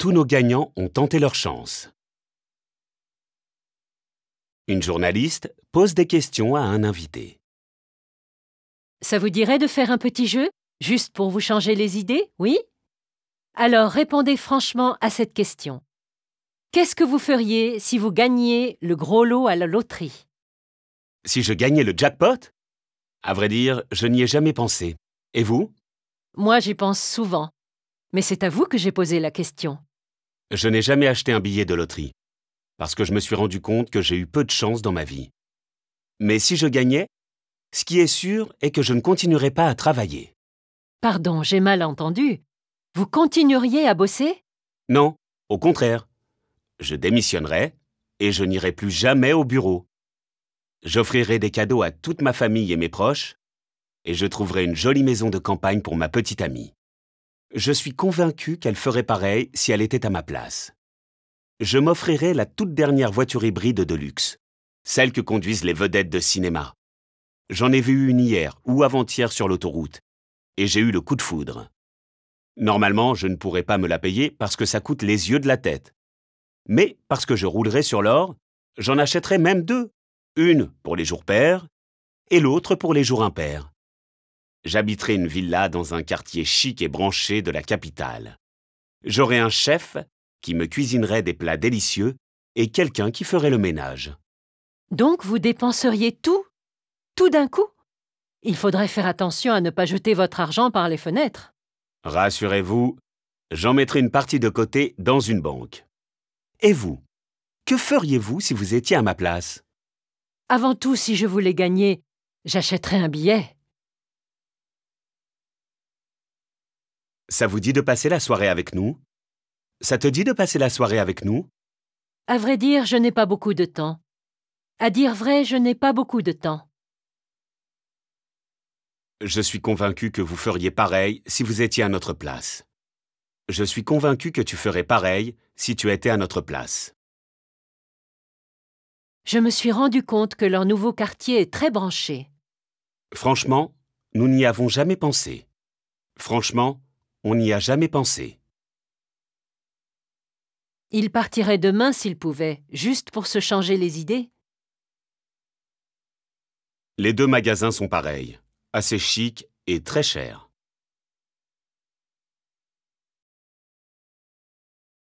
tous nos gagnants ont tenté leur chance. Une journaliste pose des questions à un invité. Ça vous dirait de faire un petit jeu Juste pour vous changer les idées, oui Alors répondez franchement à cette question. Qu'est-ce que vous feriez si vous gagniez le gros lot à la loterie Si je gagnais le jackpot À vrai dire, je n'y ai jamais pensé. Et vous Moi, j'y pense souvent. Mais c'est à vous que j'ai posé la question. Je n'ai jamais acheté un billet de loterie, parce que je me suis rendu compte que j'ai eu peu de chance dans ma vie. Mais si je gagnais, ce qui est sûr est que je ne continuerai pas à travailler. Pardon, j'ai mal entendu. Vous continueriez à bosser Non, au contraire. Je démissionnerai et je n'irai plus jamais au bureau. J'offrirai des cadeaux à toute ma famille et mes proches, et je trouverai une jolie maison de campagne pour ma petite amie. Je suis convaincu qu'elle ferait pareil si elle était à ma place. Je m'offrirai la toute dernière voiture hybride de luxe, celle que conduisent les vedettes de cinéma. J'en ai vu une hier ou avant-hier sur l'autoroute, et j'ai eu le coup de foudre. Normalement, je ne pourrais pas me la payer parce que ça coûte les yeux de la tête. Mais parce que je roulerai sur l'or, j'en achèterai même deux, une pour les jours pairs et l'autre pour les jours impairs. J'habiterai une villa dans un quartier chic et branché de la capitale. J'aurai un chef qui me cuisinerait des plats délicieux et quelqu'un qui ferait le ménage. Donc vous dépenseriez tout Tout d'un coup Il faudrait faire attention à ne pas jeter votre argent par les fenêtres. Rassurez-vous, j'en mettrai une partie de côté dans une banque. Et vous Que feriez-vous si vous étiez à ma place Avant tout, si je voulais gagner, j'achèterais un billet. Ça vous dit de passer la soirée avec nous Ça te dit de passer la soirée avec nous À vrai dire, je n'ai pas beaucoup de temps. À dire vrai, je n'ai pas beaucoup de temps. Je suis convaincu que vous feriez pareil si vous étiez à notre place. Je suis convaincu que tu ferais pareil si tu étais à notre place. Je me suis rendu compte que leur nouveau quartier est très branché. Franchement, nous n'y avons jamais pensé. Franchement, on n'y a jamais pensé. Il partirait demain s'il pouvait, juste pour se changer les idées. Les deux magasins sont pareils, assez chic et très chers.